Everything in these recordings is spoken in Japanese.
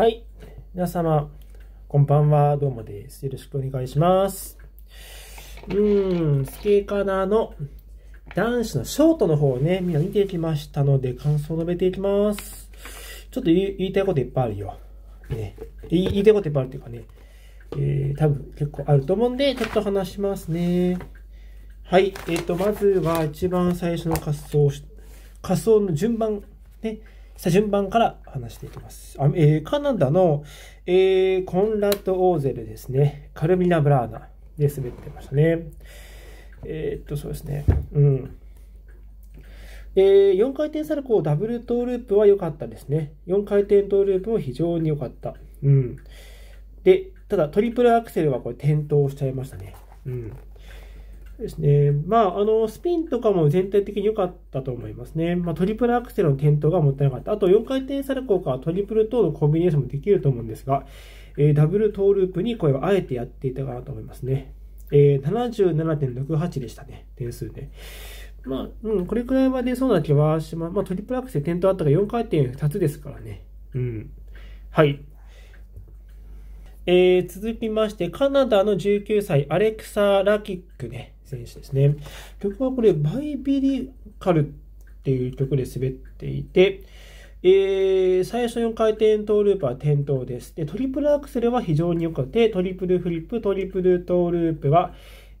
はい。皆様、こんばんは。どうもです。よろしくお願いします。うーん、スケーカーナーの男子のショートの方をね、みんな見てきましたので、感想を述べていきます。ちょっと言いたいこといっぱいあるよ。ね。言いたいこといっぱいあるっていうかね、えー、多分結構あると思うんで、ちょっと話しますね。はい。えっ、ー、と、まずは一番最初の滑走、滑走の順番、ね。さ順番から話していきます。あえー、カナダの、えー、コンラッド・オーゼルですね。カルミナ・ブラーナで滑ってましたね。えー、っと、そうですね。うん。えー、4回転サルコーダブルトーループは良かったですね。4回転トーループも非常に良かった。うん。で、ただトリプルアクセルはこれ転倒しちゃいましたね。うん。ですね。まあ、あの、スピンとかも全体的に良かったと思いますね。まあ、トリプルアクセルの転倒がもったいなかった。あと、4回転サルコーかトリプル等のコンビネーションもできると思うんですが、えー、ダブルトーループにこれはあえてやっていたかなと思いますね。えー、77.68でしたね、点数ね。まあ、うん、これくらいは出そうな気はします。まあ、トリプルアクセル転倒あったら4回転2つですからね。うん。はい。えー、続きまして、カナダの19歳、アレクサ・ラキックね。選手ですね。曲はこれ、バイビリカルっていう曲で滑っていて、えー、最初4回転トーループは転倒です。で、トリプルアクセルは非常に良くて、トリプルフリップ、トリプルトーループは、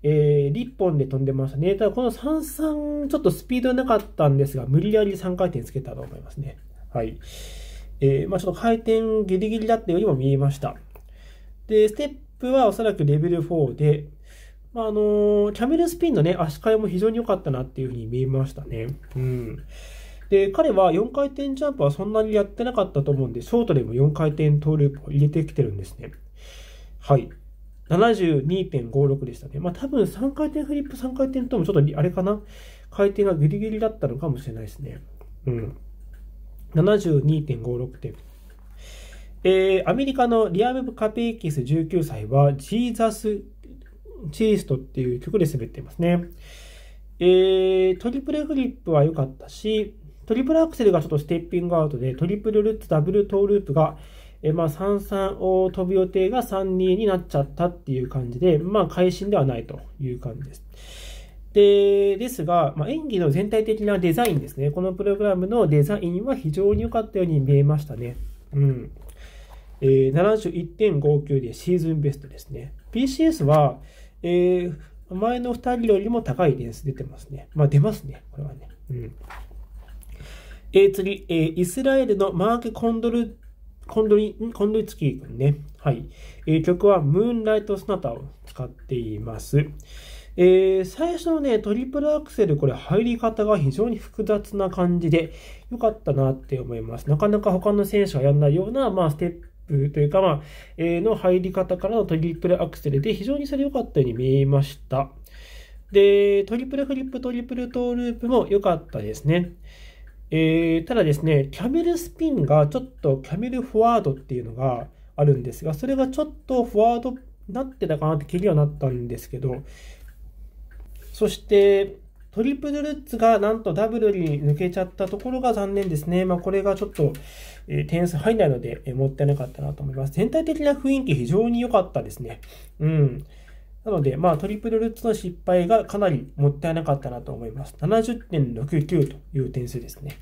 えー、1本で飛んでましたね。ただ、この33、ちょっとスピードなかったんですが、無理やり3回転つけたと思いますね。はい。えー、まあ、ちょっと回転ギリギリだったようにも見えました。で、ステップはおそらくレベル4で、まあ、あのー、キャメルスピンのね、足換えも非常に良かったなっていうふうに見えましたね。うん。で、彼は4回転ジャンプはそんなにやってなかったと思うんで、ショートでも4回転トーループを入れてきてるんですね。はい。72.56でしたね。まあ多分3回転フリップ、3回転ともちょっとあれかな回転がギリギリだったのかもしれないですね。うん。72.56点。えー、アメリカのリアム・カペイキス19歳は、ジーザス・チイストっていう曲で滑ってますね。えー、トリプルフリップは良かったし、トリプルアクセルがちょっとステッピングアウトで、トリプルルッツダブルトーループが、えー、まあ33を飛ぶ予定が32になっちゃったっていう感じで、まあ会心ではないという感じです。で、ですが、まあ、演技の全体的なデザインですね。このプログラムのデザインは非常に良かったように見えましたね。うん。えー、71.59でシーズンベストですね。PCS は、えー、前の2人よりも高い点数出てますね。まあ出ますね、これはね。うん。えー、次、えー、イスラエルのマーケ・コンドル、コンドリ、コンドリツキー君ね。はい。えー、曲はムーンライト・スナタを使っています。えー、最初のね、トリプルアクセル、これ入り方が非常に複雑な感じで、良かったなって思います。なかなか他の選手がやんないような、まあ、ステッププというか、まあ、えー、の入り方からのトリプルアクセルで、非常にそれ良かったように見えました。で、トリプルフリップ、トリプルトーループも良かったですね。えー、ただですね、キャメルスピンがちょっとキャメルフォワードっていうのがあるんですが、それがちょっとフォワードになってたかなって気にはなったんですけど、そしてトリプルルッツがなんとダブルに抜けちゃったところが残念ですね。まあ、これがちょっと、え点数入んないので、えもったいなかったなと思います。全体的な雰囲気非常に良かったですね。うん。なので、まあ、トリプルルッツの失敗がかなりもったいなかったなと思います。70.69という点数ですね。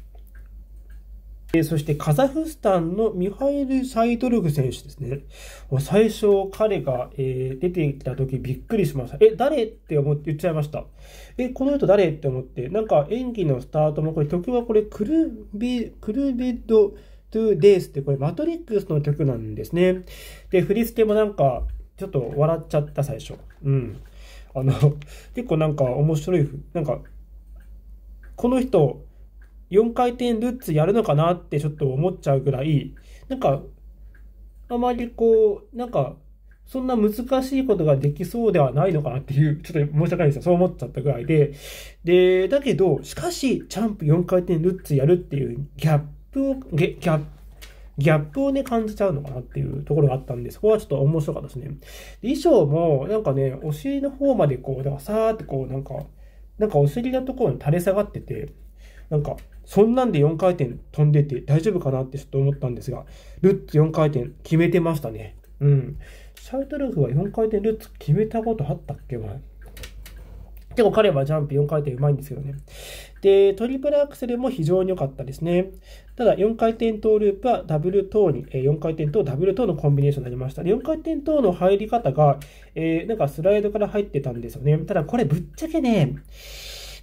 えそしてカザフスタンのミハイル・サイトルフ選手ですね。最初彼が、えー、出てきた時びっくりしました。え、誰って思って言っちゃいました。え、この人誰って思って、なんか演技のスタートもこれ曲はこれクルビ、クルビッド、2 days ってこれマトリックスの曲なんですね。で、振り付けもなんか、ちょっと笑っちゃった最初。うん。あの、結構なんか面白い、なんか、この人、4回転ルッツやるのかなってちょっと思っちゃうぐらい、なんか、あまりこう、なんか、そんな難しいことができそうではないのかなっていう、ちょっと申し訳ないですよ。そう思っちゃったぐらいで。で、だけど、しかし、チャンプ4回転ルッツやるっていうギャップを、ギャップ、ギャップをね、感じちゃうのかなっていうところがあったんで、そこはちょっと面白かったですね。で衣装も、なんかね、お尻の方までこう、だからさーってこう、なんか、なんかお尻のところに垂れ下がってて、なんか、そんなんで4回転飛んでて大丈夫かなってちょっと思ったんですが、ルッツ4回転決めてましたね。うん。シャウトルフは4回転ルッツ決めたことあったっけ、前。結構彼はジャンプ4回転うまいんですけどね。で、トリプルアクセルも非常に良かったですね。ただ、4回転トーループはダブルトーに、4回転とダブルトーのコンビネーションになりました。4回転トーの入り方が、えー、なんかスライドから入ってたんですよね。ただ、これぶっちゃけね、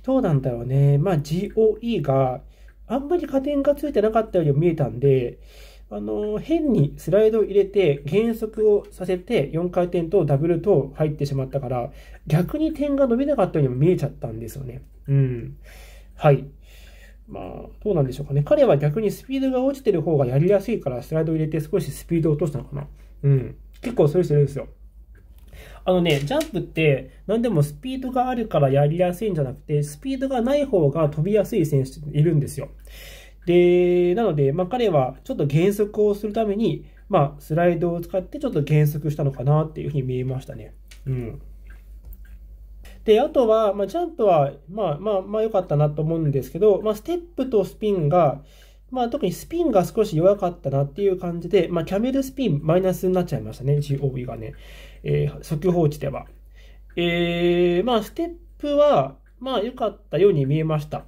どうなんだろうね。まあ、GOE があんまり加点がついてなかったように見えたんで、あの、変にスライドを入れて減速をさせて4回転とダブルと入ってしまったから、逆に点が伸びなかったようにも見えちゃったんですよね。うん。はい。まあ、どうなんでしょうかね。彼は逆にスピードが落ちてる方がやりやすいから、スライドを入れて少しスピードを落としたのかな。うん。結構そういう人いるんですよ。あのね、ジャンプって何でもスピードがあるからやりやすいんじゃなくて、スピードがない方が飛びやすい選手いるんですよ。で、なので、まあ、彼はちょっと減速をするために、まあ、スライドを使ってちょっと減速したのかなっていうふうに見えましたね。うん。で、あとは、まあ、ジャンプは、まあ、まあ、まあ、良かったなと思うんですけど、まあ、ステップとスピンが、まあ、特にスピンが少し弱かったなっていう感じで、まあ、キャメルスピンマイナスになっちゃいましたね、GOV がね。えー、速報値では。えー、まあ、ステップは、まあ、良かったように見えました。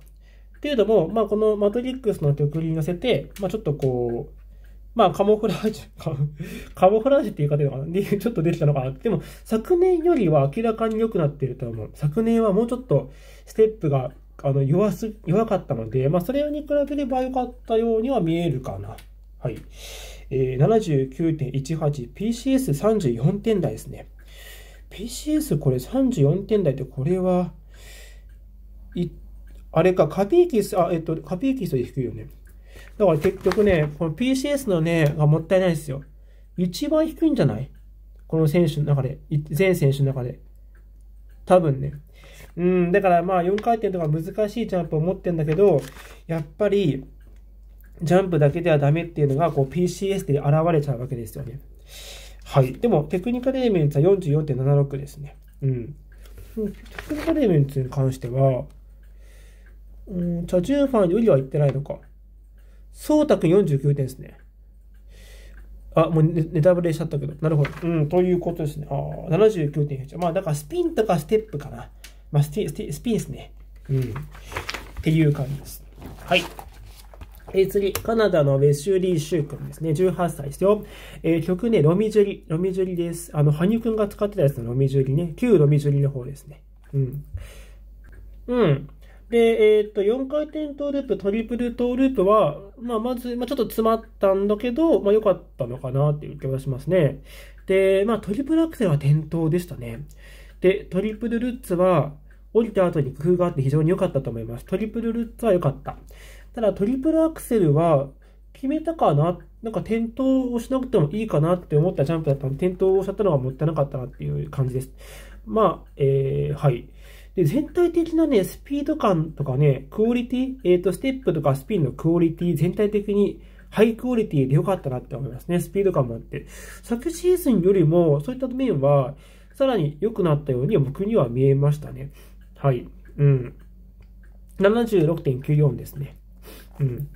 けれども、まあ、このマトリックスの曲に乗せて、まあ、ちょっとこう、まあ、カモフラージュ、カモフラージュって言い方が、ちょっとできたのかな。でも、昨年よりは明らかに良くなっていると思う。昨年はもうちょっとステップが、あの、弱す、弱かったので、まあ、それに比べれば良かったようには見えるかな。はい。えー、79.18、PCS34 点台ですね。PCS これ34点台って、これは、あれか、カピーキス、あ、えっと、カピーキスより低いよね。だから結局ね、この PCS のね、がもったいないですよ。一番低いんじゃないこの選手の中で。全選手の中で。多分ね。うん、だからまあ4回転とか難しいジャンプを持ってんだけど、やっぱり、ジャンプだけではダメっていうのが、こう PCS で現れちゃうわけですよね。はい。でも、テクニカルエレメンツは44.76ですね。うん。テクニカルエレメンツに関しては、うん、チャジュンファンよりは行ってないのか。そうたく49点ですね。あ、もうネネタバレしちゃったけど。なるほど。うん、ということですね。ああ、7 9点。まあ、だからスピンとかステップかな。まあステ、ステスピンですね。うん。っていう感じです。はい。えー、次、カナダのウェシュリー・シュー君ですね。18歳ですよ。えー、曲ね、ロミジュリ。ロミジュリです。あの、羽生君が使ってたやつのロミジュリね。旧ロミジュリの方ですね。うん。うん。で、えっ、と、4回転トーループ、トリプルトーループは、まあ、まず、まあ、ちょっと詰まったんだけど、まあ、良かったのかなっていう気がしますね。で、まあ、トリプルアクセルは転倒でしたね。で、トリプルルッツは、降りた後に工夫があって非常に良かったと思います。トリプルルッツは良かった。ただ、トリプルアクセルは、決めたかな、なんか転倒をしなくてもいいかなって思ったジャンプだったので、転倒をしちゃったのがもったいなかったなっていう感じです。まあ、えー、はい。で、全体的なね、スピード感とかね、クオリティ、えっ、ー、と、ステップとかスピンのクオリティ、全体的にハイクオリティで良かったなって思いますね。スピード感もあって。昨シーズンよりも、そういった面は、さらに良くなったように僕には見えましたね。はい。うん。76.94ですね。うん。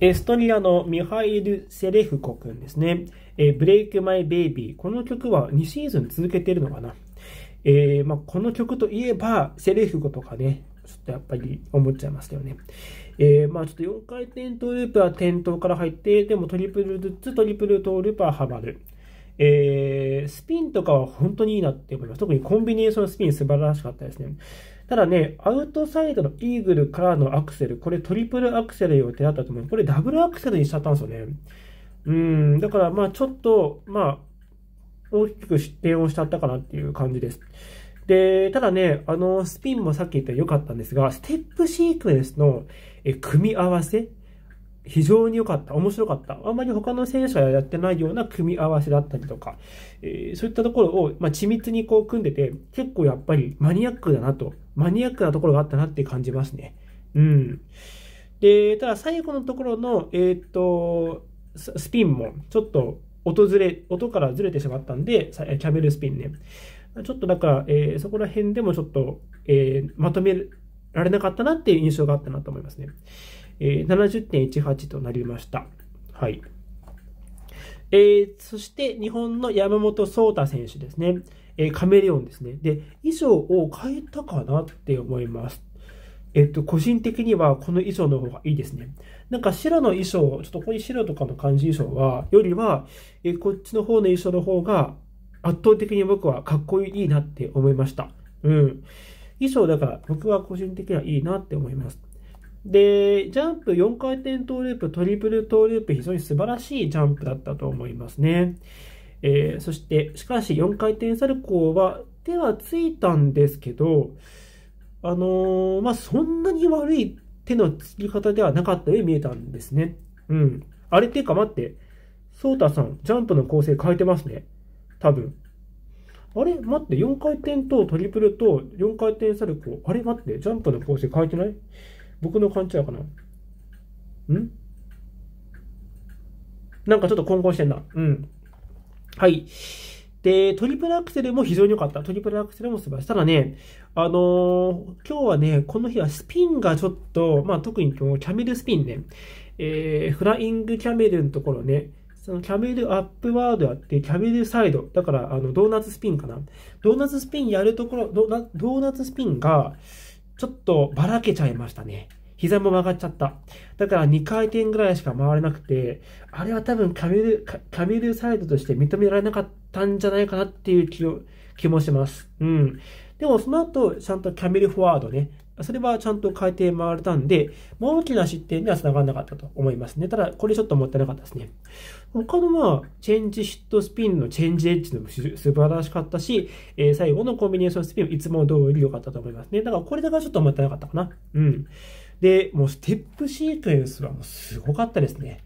エストニアのミハイル・セレフコ君ですね。えブレイク・マイ・ベイビー。この曲は2シーズン続けてるのかなえー、まあ、この曲といえば、セレフ語とかね、ちょっとやっぱり思っちゃいますよね。えー、まあちょっと4回転トーループは転倒から入って、でもトリプルずつトリプルトーループははまる。えー、スピンとかは本当にいいなって思います。特にコンビネーションスピン素晴らしかったですね。ただね、アウトサイドのイーグルからのアクセル、これトリプルアクセル予定だったと思う。これダブルアクセルにしちゃったんですよね。うん、だからまあちょっと、まあ大きく失点をしちゃったかなっていう感じです。で、ただね、あの、スピンもさっき言った良かったんですが、ステップシークエンスの組み合わせ、非常に良かった、面白かった。あんまり他の選手はやってないような組み合わせだったりとか、えー、そういったところを、まあ、緻密にこう組んでて、結構やっぱりマニアックだなと、マニアックなところがあったなって感じますね。うん。で、ただ最後のところの、えー、っと、スピンもちょっと音ずれ、音からずれてしまったんで、キャメルスピンね。ちょっとだから、えー、そこら辺でもちょっと、えー、まとめられなかったなっていう印象があったなと思いますね。えー、70.18となりました。はい。えー、そして日本の山本壮太選手ですね。えー、カメレオンですね。で、衣装を変えたかなって思います。えっと、個人的にはこの衣装の方がいいですね。なんか白の衣装、ちょっとここに白とかの漢字衣装は、よりは、えこっちの方の衣装の方が圧倒的に僕はかっこいいなって思いました。うん。衣装だから僕は個人的にはいいなって思います。で、ジャンプ4回転トーループ、トリプルトーループ、非常に素晴らしいジャンプだったと思いますね。えー、そして、しかし4回転サルコーは手はついたんですけど、あのー、まあ、そんなに悪い手のつき方ではなかったように見えたんですね。うん。あれっていうか待って、ソータさん、ジャンプの構成変えてますね。多分。あれ待って、4回転とトリプルと4回転サルコー。あれ待って、ジャンプの構成変えてない僕の勘違いかなんなんかちょっと混合してんな。うん。はい。で、トリプルアクセルも非常に良かった。トリプルアクセルも素晴らしい。ただね、あのー、今日はね、この日はスピンがちょっと、まあ特に今日キャメルスピンね、えー、フライングキャメルのところね、そのキャメルアップワードやって、キャメルサイド。だから、あの、ドーナツスピンかな。ドーナツスピンやるところ、ドーナツスピンが、ちょっとばらけちゃいましたね。膝も曲がっちゃった。だから2回転ぐらいしか回れなくて、あれは多分キャメル、キャメルサイドとして認められなかっったんじゃないかなっていう気気もします。うん。でもその後、ちゃんとキャメルフォワードね。それはちゃんと変えて回れたんで、大きな失点には繋がらなかったと思いますね。ただ、これちょっともったいなかったですね。他のまあ、チェンジヒットスピンのチェンジエッジの素晴らしかったし、えー、最後のコンビネーションスピンもいつも通り良かったと思いますね。だからこれだからちょっともったいなかったかな。うん。で、もうステップシークエンスはもうすごかったですね。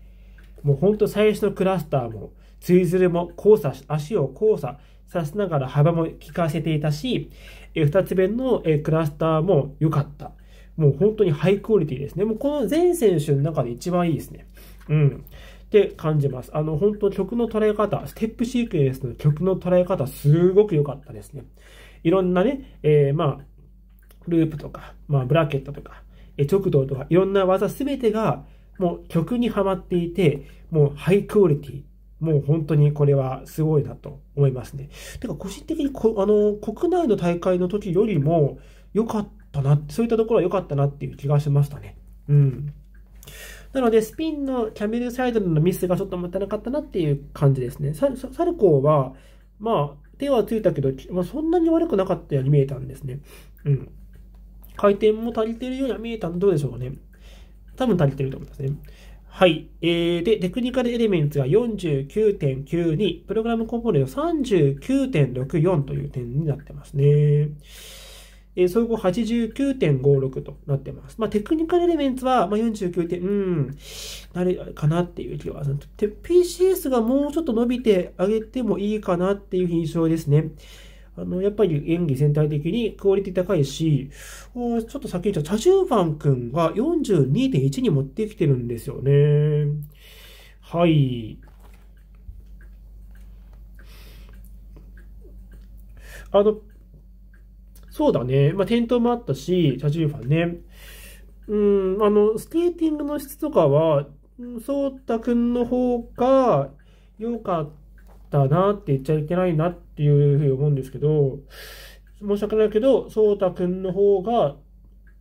もうほんと最初のクラスターも、ついづれも交差、足を交差させながら幅も効かせていたし、えつ目の、えクラスターも良かった。もう本当にハイクオリティですね。もうこの全選手の中で一番いいですね。うん。って感じます。あの、本当曲の捉え方、ステップシークエンスの曲の捉え方、すごく良かったですね。いろんなね、えー、まあ、ループとか、まあ、ブラケットとか、え直動とか、いろんな技すべてが、もう曲にはまっていて、もうハイクオリティもう本当にこれはすごいなと思いますね。てか、個人的にこあの国内の大会の時よりも良かったな、そういったところは良かったなっていう気がしましたね。うん。なので、スピンのキャメルサイドのミスがちょっともったいなかったなっていう感じですね。ササルコーは、まあ、手はついたけど、まあ、そんなに悪くなかったように見えたんですね。うん。回転も足りてるようには見えたんどうでしょうかね。多分足りてると思いますね。はい。えー、で、テクニカルエレメンツが49.92、プログラムコンポーネント39.64という点になってますね。えー、総合89.56となってます。まあ、テクニカルエレメンツは、まあ、49点、うん、なれ、かなっていう気はする。PCS がもうちょっと伸びてあげてもいいかなっていう印象ですね。あの、やっぱり演技全体的にクオリティ高いし、ちょっと先言っちゃう、チャジューファン君が42.1に持ってきてるんですよね。はい。あの、そうだね。まあ、転倒もあったし、チャジューファンね。うん、あの、スケーティングの質とかは、そうたくんの方が良かった。だなって言っちゃいけないなっていうふうに思うんですけど、申し訳ないけど、そうたくんの方が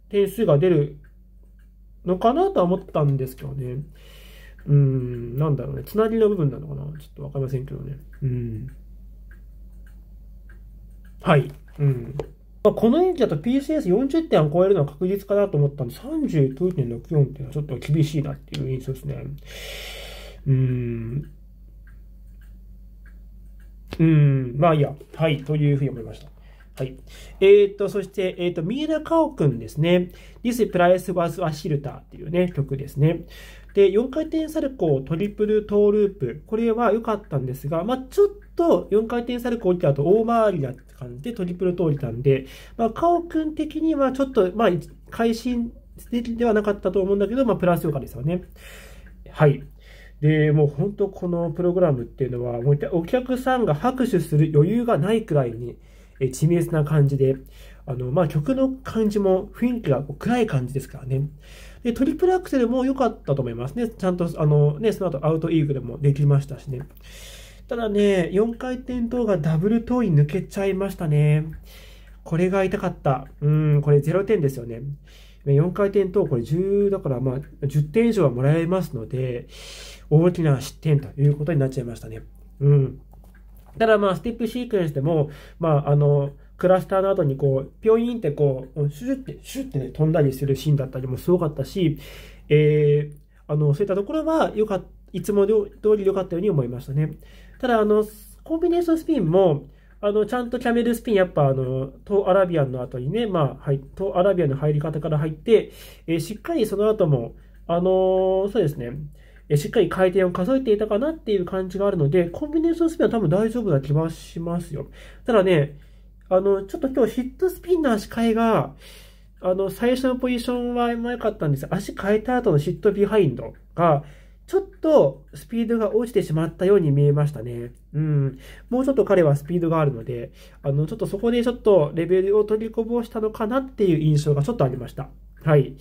点数が出るのかなとは思ったんですけどね。うん、なんだろうね。つなぎの部分なのかなちょっとわかりませんけどね。うん。はい。うん。まあ、この演技だと PCS40 点を超えるのは確実かなと思ったんで、39.64っていうのはちょっと厳しいなっていう印象ですね。うん。うん、まあいいや。はい、というふうに思いました。はい。えー、っと、そして、えー、っと、ミ浦ラ・カオくんですね。This Price Was a Shelter っていうね、曲ですね。で、4回転サルコー、トリプルトーループ。これは良かったんですが、まあちょっと4回転サルコー降りた後、大回りだって感じでトリプル通りたんで、まあカオくん的にはちょっと、まあ会心ではなかったと思うんだけど、まあプラス良かったですよね。はい。で、もう本当このプログラムっていうのは、もうお客さんが拍手する余裕がないくらいに、え緻密な感じで、あの、まあ、曲の感じも雰囲気が暗い感じですからね。で、トリプルアクセルも良かったと思いますね。ちゃんと、あの、ね、その後アウトイーグルもできましたしね。ただね、4回転等がダブルトーイ抜けちゃいましたね。これが痛かった。うん、これ0点ですよね。4回転等、これ10、だからまあ、10点以上はもらえますので、大きな失点ということになっちゃいましたね。うん。ただまあ、ステップシークエンスでも、まあ、あの、クラスターの後にこう、ぴょイんってこう、シュッて、シュッてね、飛んだりするシーンだったりもすごかったし、えー、あの、そういったところは、よかった、いつも通り良かったように思いましたね。ただ、あの、コンビネーションスピンも、あの、ちゃんとキャメルスピン、やっぱ、あの、東アラビアンの後にね、まあ、はい、東アラビアンの入り方から入って、えー、しっかりその後も、あのー、そうですね、しっかり回転を数えていたかなっていう感じがあるので、コンビネーションスピンは多分大丈夫な気はしますよ。ただね、あの、ちょっと今日ヒットスピンの足換えが、あの、最初のポジションはうまかったんです足変えた後のヒットビハインドが、ちょっとスピードが落ちてしまったように見えましたね。うん。もうちょっと彼はスピードがあるので、あの、ちょっとそこでちょっとレベルを取りこぼしたのかなっていう印象がちょっとありました。はい。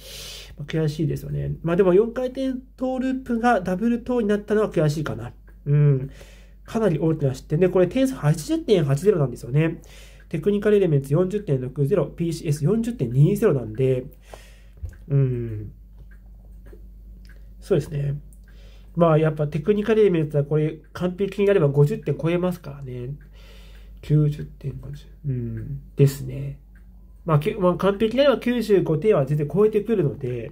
悔しいですよね。まあでも4回転トーループがダブルトーになったのは悔しいかな。うん。かなり大きな失点で、これ点数80.80なんですよね。テクニカルエレメンツ40.60、PCS40.20 なんで、うん。そうですね。まあやっぱテクニカルエレメンツはこれ完璧にやれば50点超えますからね。90.50。うん。ですね。まあ、まあ、完璧なのは95点は全然超えてくるので、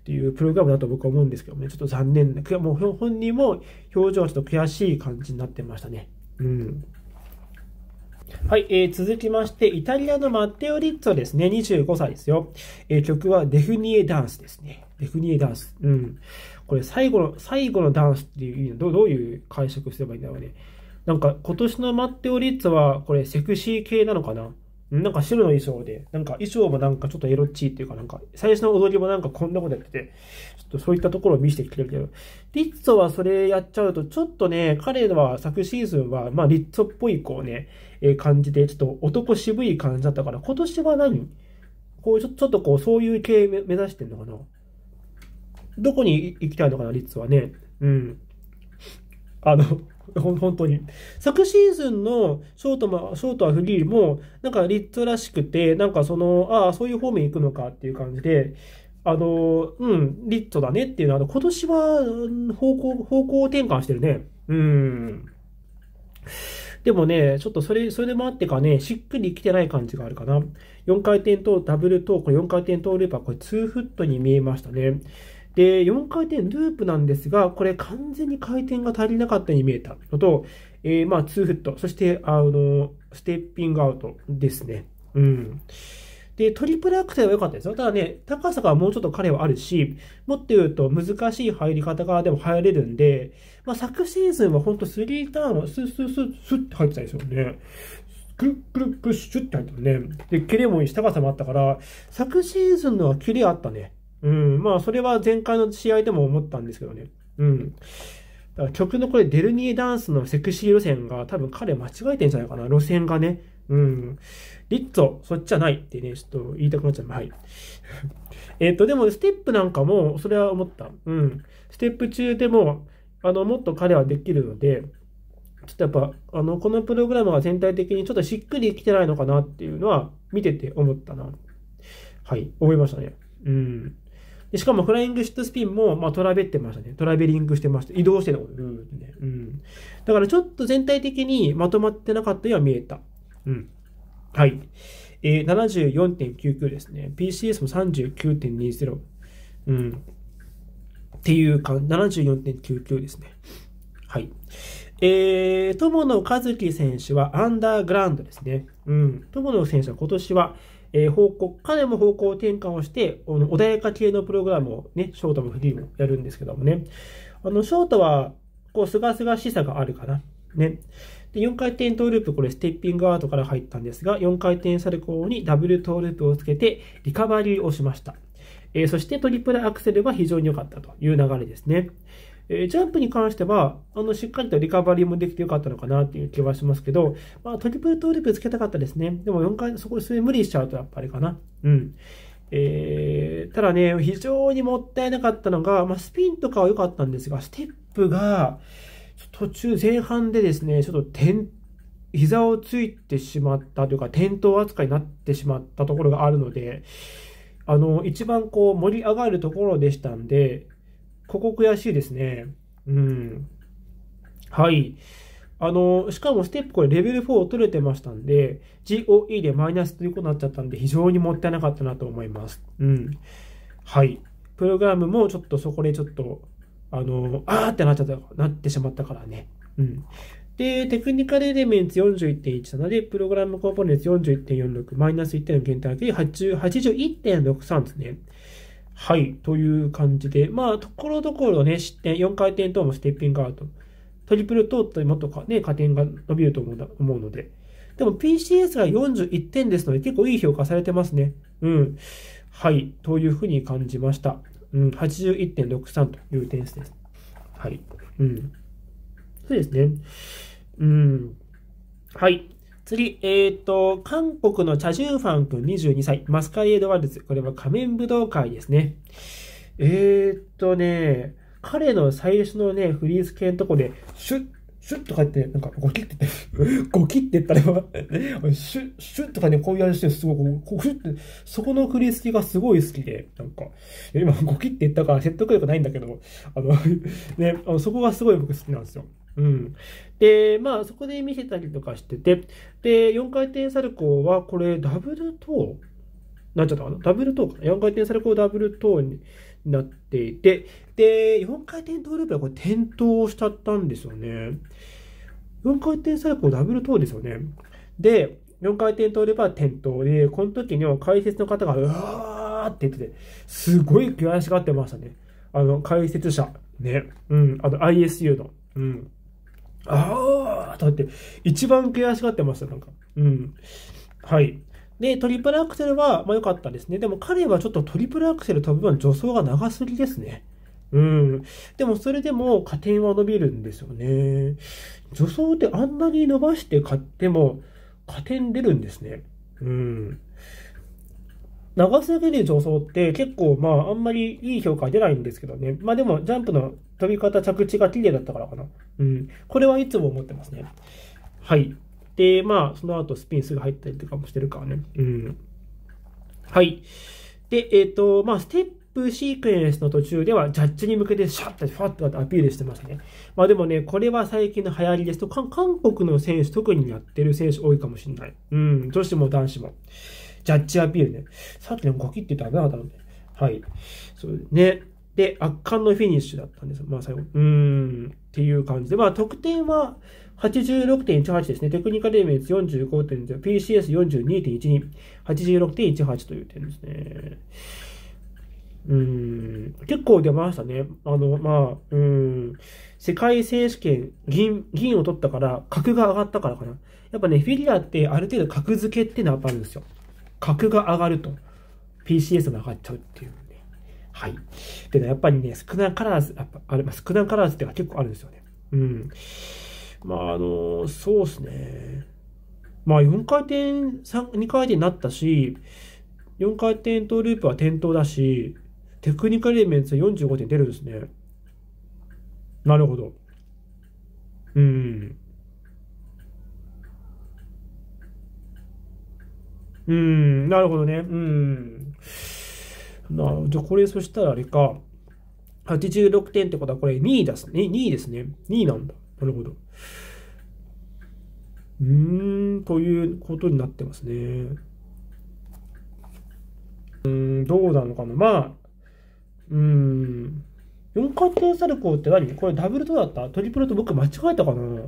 っていうプログラムだと僕は思うんですけどね、ちょっと残念な、もう本人も表情はちょっと悔しい感じになってましたね。うん。はい、えー、続きまして、イタリアのマッテオ・リッツォですね、25歳ですよ。えー、曲はデフニエダンスですね。デフニエダンス。うん。これ、最後の、最後のダンスっていう意味ど、どういう解釈すればいいんだろうね。なんか、今年のマッテオ・リッツォは、これ、セクシー系なのかななんか白の衣装で、なんか衣装もなんかちょっとエロっちいっていうか、なんか最初の踊りもなんかこんなことやってて、ちょっとそういったところを見せてきてるけど、リッツォはそれやっちゃうと、ちょっとね、彼は昨シーズンは、まあリッツォっぽいこうね、えー、感じで、ちょっと男渋い感じだったから、今年は何こうちょ、ちょっとこう、そういう系目指してんのかなどこに行きたいのかな、リッツはね。うん。あの 本当に。昨シーズンのショートも、ショートはフリーも、なんかリッツらしくて、なんかその、ああ、そういう方面行くのかっていう感じで、あの、うん、リットだねっていうのは、今年は方向、方向転換してるね。うん。でもね、ちょっとそれ、それでもあってかね、しっくりきてない感じがあるかな。4回転とダブルトーク、4回転トールーパー、これ2フットに見えましたね。で、4回転ループなんですが、これ完全に回転が足りなかったように見えたのと、えー、まあ、2フット、そして、あの、ステッピングアウトですね。うん。で、トリプルアクセルは良かったですよ。ただね、高さがもうちょっと彼はあるし、もっと言うと難しい入り方側でも入れるんで、まあ、昨シーズンはほんと3ターンをスッスッスッスッって入ってたんですよね。クルクルクシュッて入ってたね。で、キレもいいし、高さもあったから、昨シーズンのはキレあったね。うん、まあ、それは前回の試合でも思ったんですけどね。うん。だから曲のこれ、デルニーダンスのセクシー路線が、多分彼間違えてんじゃないかな、路線がね。うん。リッツォ、そっちじゃないってね、ちょっと言いたくなっちゃう。はい。えっと、でも、ステップなんかも、それは思った。うん。ステップ中でも、あの、もっと彼はできるので、ちょっとやっぱ、あの、このプログラムが全体的にちょっとしっくりきてないのかなっていうのは、見てて思ったな。はい、思いましたね。うん。でしかもフライングシットスピンも、まあ、トラベってましたね。トラベリングしてました。移動してた。うんねうん、だからちょっと全体的にまとまってなかったようは見えた。うん。はい。えー、74.99ですね。PCS も39.20。うん。っていうか、74.99ですね。はい。えー、友野和樹選手はアンダーグラウンドですね。うん。友野選手は今年は、えー、方向、彼も方向転換をして、穏やか系のプログラムをね、ショートもフリーもやるんですけどもね。あの、ショートは、こう、すがすがしさがあるかな。ね。で、4回転トーループ、これステッピングアウトから入ったんですが、4回転サルコーにダブルトーループをつけて、リカバリーをしました。えー、そしてトリプルアクセルは非常に良かったという流れですね。えー、ジャンプに関しては、あの、しっかりとリカバリーもできてよかったのかなっていう気はしますけど、まあ、トリプルトーループつけたかったですね。でも4回、そこ、それ無理しちゃうとやっぱりかな。うん。えー、ただね、非常にもったいなかったのが、まあ、スピンとかは良かったんですが、ステップが、途中、前半でですね、ちょっと点、膝をついてしまったというか、転倒扱いになってしまったところがあるので、あの、一番こう盛り上がるところでしたんで、ここ悔しいですね。うん。はい。あの、しかもステップこれレベル4を取れてましたんで、GOE でマイナスということになっちゃったんで、非常にもったいなかったなと思います。うん。はい。プログラムもちょっとそこでちょっと、あの、あーってなっちゃった、なってしまったからね。うん。で、テクニカルエレメンツ41.1 7で、プログラムコンポーネンツ41.46、マイナス1.4減点上げ、81.63ですね。はい、という感じで、まあ、ところどころね、失点、4回転等もステッピングアウト、トリプル等ってもっとか、ね、加点が伸びると思う思うので、でも PCS が41点ですので、結構いい評価されてますね。うん。はい、というふうに感じました。うん、81.63という点数です。はい。うん。そうですね。うん。はい。次、えっ、ー、と、韓国のチャジュンファン君22歳、マスカリエドワルツ。これは仮面武道会ですね。えっ、ー、とね、彼の最初のね、フリース系のとこで、シュッ、シュッとか言って、なんか、ゴキって言って、ゴキって言ったら、シュッ、シュッとかね、こういう話してすごく、こう、シュッて、そこの振り付けがすごい好きで、なんか、今、ゴキって言ったから説得力ないんだけど、あの ね、あのそこがすごい僕好きなんですよ。うん。で、まあ、そこで見せたりとかしてて、で、4回転サルコーは、これ、ダブルトーなんちゃったかなダブルトーかな ?4 回転サルコーダブルトーになっていて、で、4回転トーループはこれ転倒しちゃったんですよね。4回転サルコーダブルトーですよね。で、4回転トーループは転倒で、この時には解説の方が、うわーって言ってて、すごい悔しがってましたね。あの、解説者。ね。うん。あと ISU の。うん。ああとかって、一番悔しがってました、なんか。うん。はい。で、トリプルアクセルは、まあ良かったですね。でも彼はちょっとトリプルアクセル飛ぶ分助走が長すぎですね。うん。でもそれでも加点は伸びるんですよね。助走ってあんなに伸ばして買っても加点出るんですね。うん。長すぎる助走って結構まああんまりいい評価出ないんですけどね。まあでもジャンプの飛び方着地が綺麗だったからかな。うん。これはいつも思ってますね。はい。で、まあその後スピンすぐ入ったりとかもしてるからね。うん。はい。で、えっ、ー、と、まあステップシークエンスの途中ではジャッジに向けてシャッとファッとアピールしてましたね。まあでもね、これは最近の流行りですと、韓国の選手特にやってる選手多いかもしれない。うん。女子も男子も。ジャッジアピールね。さっきのゴキって言ったら危なかったので、はい。そうね。で、圧巻のフィニッシュだったんです。まあ最後。うーん。っていう感じで。まあ得点は86.18ですね。テクニカルエメンツ45.0、PCS42.12、86.18という点ですね。うん。結構出ましたね。あの、まあ、うん。世界選手権、銀、銀を取ったから、格が上がったからかな。やっぱね、フィギュアってある程度格付けってのはっあるんですよ。格が上がると PCS も上がっちゃうっていう、ね。はい。でね、やっぱりね、少なからず、やっぱあれ、少なからずっていう結構あるんですよね。うん。まあ、あの、そうですね。まあ、4回転、2回転になったし、4回転トーループは転倒だし、テクニカルエレメンツは45点出るんですね。なるほど。うん。うん、なるほどね。うん。なるじゃこれ、そしたらあれか。86点ってことは、これ2位だすね。2位ですね。2位なんだ。なるほど。うーん、ということになってますね。うん、どうなのかな。まあ、うん。4回転サルコーって何これダブルトだったトリプルト僕間違えたかな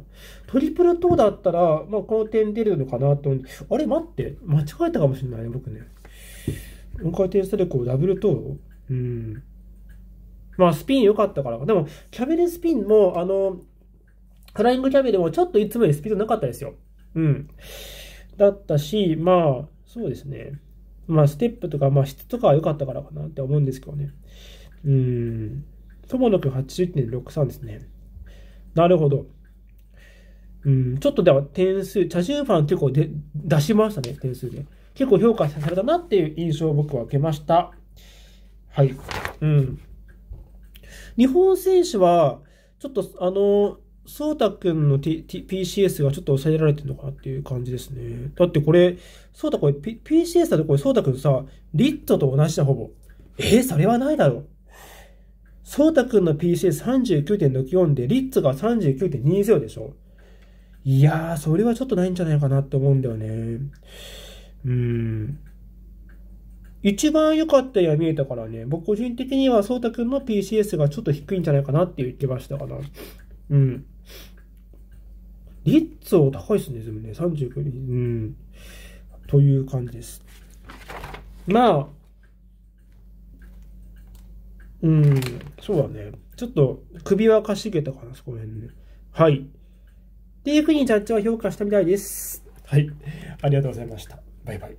トリプルトだったら、まあ、この点出るのかなと思って、あれ待って、間違えたかもしれないね、僕ね。4回転サルコーダブルトうん。まあ、スピン良かったから。でも、キャベルスピンも、あの、フライングキャベルもちょっといつもよりスピードなかったですよ。うん。だったし、まあ、そうですね。まあ、ステップとか、まあ、質とかは良かったからかなって思うんですけどね。うん。もなくん81.63ですね。なるほど。うん、ちょっとでは点数、チャジュンファン結構で出しましたね、点数で。結構評価されたなっていう印象を僕は受けました。はい。うん。日本選手は、ちょっとあの、そうたくんの、T T、PCS がちょっと抑えられてるのかなっていう感じですね。だってこれ、そうたこれ、P、PCS だとこれ、そうたくんさ、リットと同じだほぼ。えー、それはないだろう。ソータ君の PCS39.64 で、リッツが39.20でしょいやー、それはちょっとないんじゃないかなって思うんだよね。うん。一番良かったや見えたからね、僕個人的にはソータ君の PCS がちょっと低いんじゃないかなって言ってましたから。うん。リッツを高いっすね、全部ね。39人。うん。という感じです。まあ、うん、そうだね。ちょっと首はかしげたかな、そこら辺ね。はい。っていうふうにジャッジは評価したみたいです。はい。ありがとうございました。バイバイ。